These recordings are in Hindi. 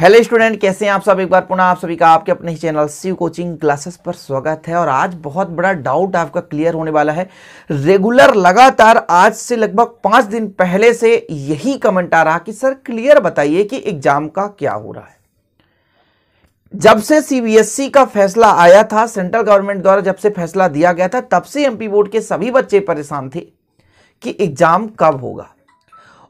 हेलो स्टूडेंट कैसे हैं आप सब एक बार पुनः आप सभी का आपके अपने ही चैनल शिव कोचिंग क्लासेस पर स्वागत है और आज बहुत बड़ा डाउट आपका क्लियर होने वाला है रेगुलर लगातार आज से लगभग पाँच दिन पहले से यही कमेंट आ रहा कि सर क्लियर बताइए कि एग्जाम का क्या हो रहा है जब से सीबीएसई e का फैसला आया था सेंट्रल गवर्नमेंट द्वारा जब से फैसला दिया गया था तब से एमपी बोर्ड के सभी बच्चे परेशान थे कि एग्जाम कब होगा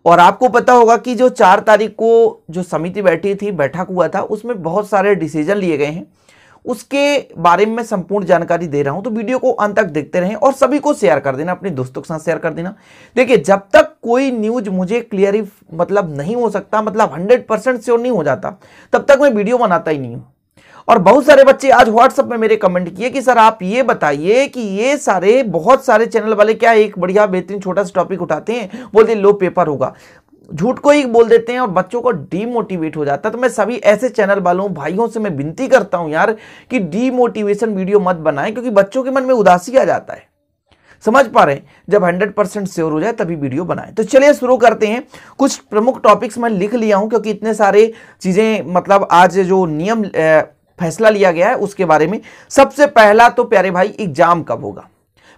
और आपको पता होगा कि जो चार तारीख को जो समिति बैठी थी बैठक हुआ था उसमें बहुत सारे डिसीजन लिए गए हैं उसके बारे में संपूर्ण जानकारी दे रहा हूं तो वीडियो को अंत तक देखते रहें और सभी को शेयर कर देना अपने दोस्तों के साथ शेयर कर देना देखिए जब तक कोई न्यूज मुझे क्लियर मतलब नहीं हो सकता मतलब हंड्रेड परसेंट श्योर नहीं हो जाता तब तक मैं वीडियो बनाता ही नहीं हूं और बहुत सारे बच्चे आज व्हाट्सअप में मेरे कमेंट किए कि सर आप ये बताइए कि ये सारे बहुत सारे चैनल वाले क्या एक बढ़िया बेहतरीन छोटा सा टॉपिक उठाते हैं बोलते लो पेपर होगा झूठ को ही बोल देते हैं और बच्चों को डीमोटिवेट हो जाता है तो मैं सभी ऐसे चैनल वालों भाइयों से मैं विनती करता हूं यार कि डीमोटिवेशन वीडियो मत बनाएं क्योंकि बच्चों के मन में उदासी आ जाता है समझ पा रहे हैं जब 100 परसेंट श्योर हो जाए तभी वीडियो बनाएं तो चलिए शुरू करते हैं कुछ प्रमुख टॉपिक्स मैं लिख लिया हूं क्योंकि इतने सारे चीज़ें मतलब आज जो नियम फैसला लिया गया है उसके बारे में सबसे पहला तो प्यारे भाई एग्जाम कब होगा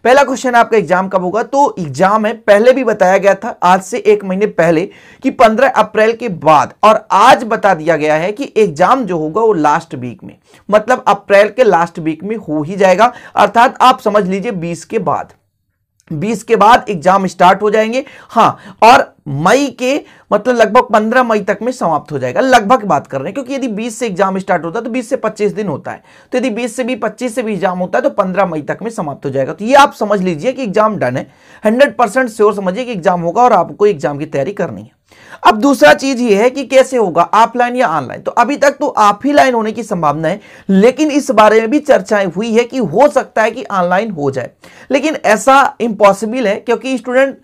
पहला क्वेश्चन आपका एग्जाम कब होगा तो एग्जाम है पहले भी बताया गया था आज से एक महीने पहले कि 15 अप्रैल के बाद और आज बता दिया गया है कि एग्जाम जो होगा वो लास्ट वीक में मतलब अप्रैल के लास्ट वीक में हो ही जाएगा अर्थात आप समझ लीजिए 20 के बाद बीस के बाद एग्जाम स्टार्ट हो जाएंगे हाँ और मई के मतलब लगभग पंद्रह मई तक में समाप्त हो जाएगा लगभग बात कर रहे हैं क्योंकि यदि बीस से एग्जाम स्टार्ट होता है तो बीस से पच्चीस दिन होता है तो यदि बीस से भी पच्चीस से भी एग्जाम होता है तो पंद्रह मई तक में समाप्त हो जाएगा तो ये आप समझ लीजिए कि एग्जाम डन है हंड्रेड परसेंट श्योर समझिए कि एग्जाम होगा और आपको एग्जाम की तैयारी करनी है अब दूसरा चीज ये है कि कैसे होगा ऑफलाइन या ऑनलाइन तो अभी तक तो ऑफ ही लाइन होने की संभावना है लेकिन इस बारे में भी चर्चाएं हुई है कि हो सकता है कि ऑनलाइन हो जाए लेकिन ऐसा इंपॉसिबल है क्योंकि स्टूडेंट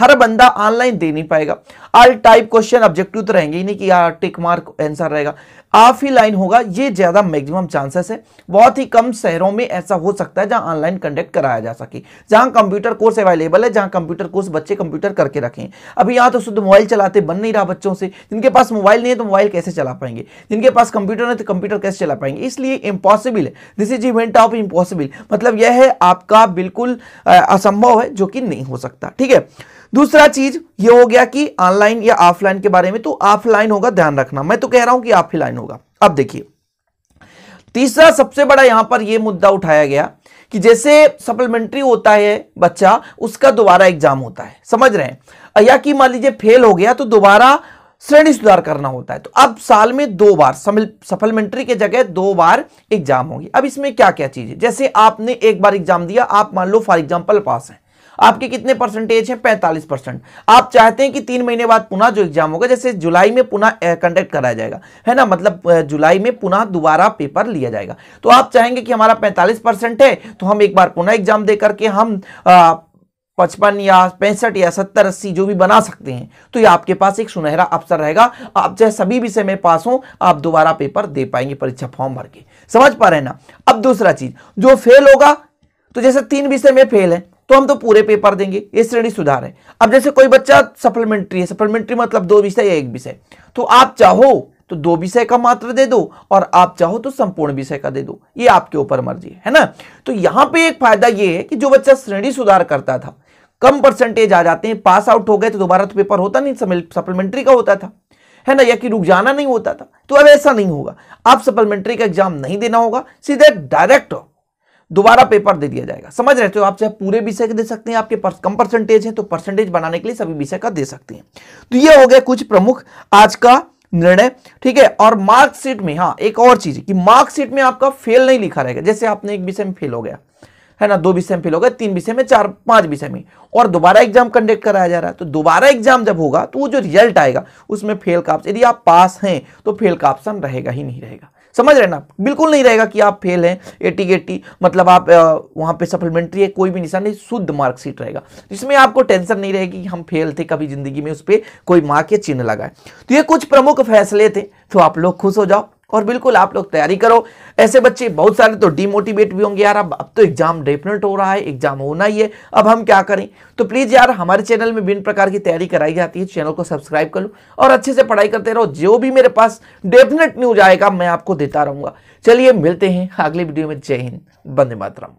हर बंदा ऑनलाइन दे नहीं पाएगा आल टाइप क्वेश्चन ऑब्जेक्टिव तो रहेंगे ही नहीं कि यार टिक मार्क आंसर रहेगा ऑफ ही लाइन होगा ये ज़्यादा मैक्सिमम चांसेस है बहुत ही कम शहरों में ऐसा हो सकता है जहां ऑनलाइन कंडक्ट कराया जा सके जहां कंप्यूटर कोर्स अवेलेबल है जहां कंप्यूटर कोर्स बच्चे कंप्यूटर करके रखें अभी यहां तो शुद्ध मोबाइल चला बातें बन नहीं रहा बच्चों से जिनके पास मोबाइल नहीं है तो मोबाइल कैसे चला पाएंगे जिनके पास कंप्यूटर नहीं तो कंप्यूटर कैसे चला पाएंगे इसलिए इम्पॉसिबल है this is event of impossible मतलब यह है आपका बिल्कुल असंभव है जो कि नहीं हो सकता ठीक है दूसरा चीज ये हो गया कि ऑनलाइन या ऑफलाइन के बारे में तो ऑफलाइन होगा ध्यान रखना मैं तो कह रहा हूं कि ऑफलाइन होगा अब देखिए तीसरा सबसे बड़ा यहां पर यह मुद्दा उठाया गया कि जैसे सप्लीमेंट्री होता है बच्चा उसका दोबारा एग्जाम होता है समझ रहे हैं या कि मान लीजिए फेल हो गया तो दोबारा श्रेणी सुधार करना होता है तो अब साल में दो बार सप्लीमेंट्री के जगह दो बार एग्जाम होगी अब इसमें क्या क्या चीज है जैसे आपने एक बार एग्जाम दिया आप मान लो फॉर एग्जाम्पल पास हैं आपके कितने परसेंटेज है पैंतालीस परसेंट आप चाहते हैं कि तीन महीने बाद पुनः जो एग्जाम होगा जैसे जुलाई में पुनः कंडक्ट कराया जाएगा है ना मतलब जुलाई में पुनः दोबारा पेपर लिया जाएगा तो आप चाहेंगे कि हमारा पैंतालीस परसेंट है तो हम एक बार पुनः एग्जाम दे करके हम आ, पचपन या पैंसठ या सत्तर अस्सी जो भी बना सकते हैं तो ये आपके पास एक सुनहरा अवसर रहेगा आप चाहे सभी विषय में पास हो आप दोबारा पेपर दे पाएंगे परीक्षा फॉर्म भर के समझ पा रहे ना अब दूसरा चीज जो फेल होगा तो जैसे तीन विषय में फेल है तो हम तो पूरे पेपर देंगे ये श्रेणी सुधार है अब जैसे कोई बच्चा सप्लीमेंट्री है सप्लीमेंट्री मतलब दो विषय या एक विषय तो आप चाहो तो दो विषय का मात्र दे दो और आप चाहो तो संपूर्ण विषय का दे दो ये आपके ऊपर मर्जी है, ना तो यहां पे एक फायदा ये है कि जो बच्चा श्रेणी सुधार करता था कम परसेंटेज आ जाते हैं पास आउट हो गए तो दोबारा तो पेपर होता नहीं सप्लीमेंट्री का होता था है ना या कि रुक जाना नहीं होता था तो अब ऐसा नहीं होगा आप सप्लीमेंट्री का एग्जाम नहीं देना होगा सीधे डायरेक्ट दोबारा पेपर दे दिया जाएगा समझ रहे तो आप चाहे पूरे विषय के दे सकते हैं आपके पास कम परसेंटेज है तो परसेंटेज बनाने के लिए सभी विषय का दे सकते हैं तो ये हो गया कुछ प्रमुख आज का निर्णय ठीक है और मार्कशीट में हाँ एक और चीज कि मार्कशीट में आपका फेल नहीं लिखा रहेगा जैसे आपने एक विषय में फेल हो गया है ना दो विषय में फेल हो गया तीन विषय में चार पांच विषय में और दोबारा एग्जाम कंडक्ट कराया जा रहा है तो दोबारा एग्जाम जब होगा तो वो जो रिजल्ट आएगा उसमें फेल का ऑप्शन यदि आप पास हैं तो फेल का ऑप्शन रहेगा ही नहीं रहेगा समझ रहे ना बिल्कुल नहीं रहेगा कि आप फेल हैं एटी एटी मतलब आप वहाँ पे सप्लीमेंट्री है कोई भी निशान नहीं शुद्ध मार्कशीट रहेगा जिसमें आपको टेंशन नहीं रहेगी कि हम फेल थे कभी ज़िंदगी में उस पर कोई मार्क या चिन्ह लगाए तो ये कुछ प्रमुख फैसले थे तो आप लोग खुश हो जाओ और बिल्कुल आप लोग तैयारी करो ऐसे बच्चे बहुत सारे तो डीमोटिवेट भी होंगे यार अब अब तो एग्जाम डेफिनेट हो रहा है एग्जाम होना ही है अब हम क्या करें तो प्लीज़ यार हमारे चैनल में विभिन्न प्रकार की तैयारी कराई जाती है चैनल को सब्सक्राइब कर लो और अच्छे से पढ़ाई करते रहो जो भी मेरे पास डेफिनेट न्यूज आएगा मैं आपको देता रहूंगा चलिए मिलते हैं अगले वीडियो में जय हिंद बंदे मातरम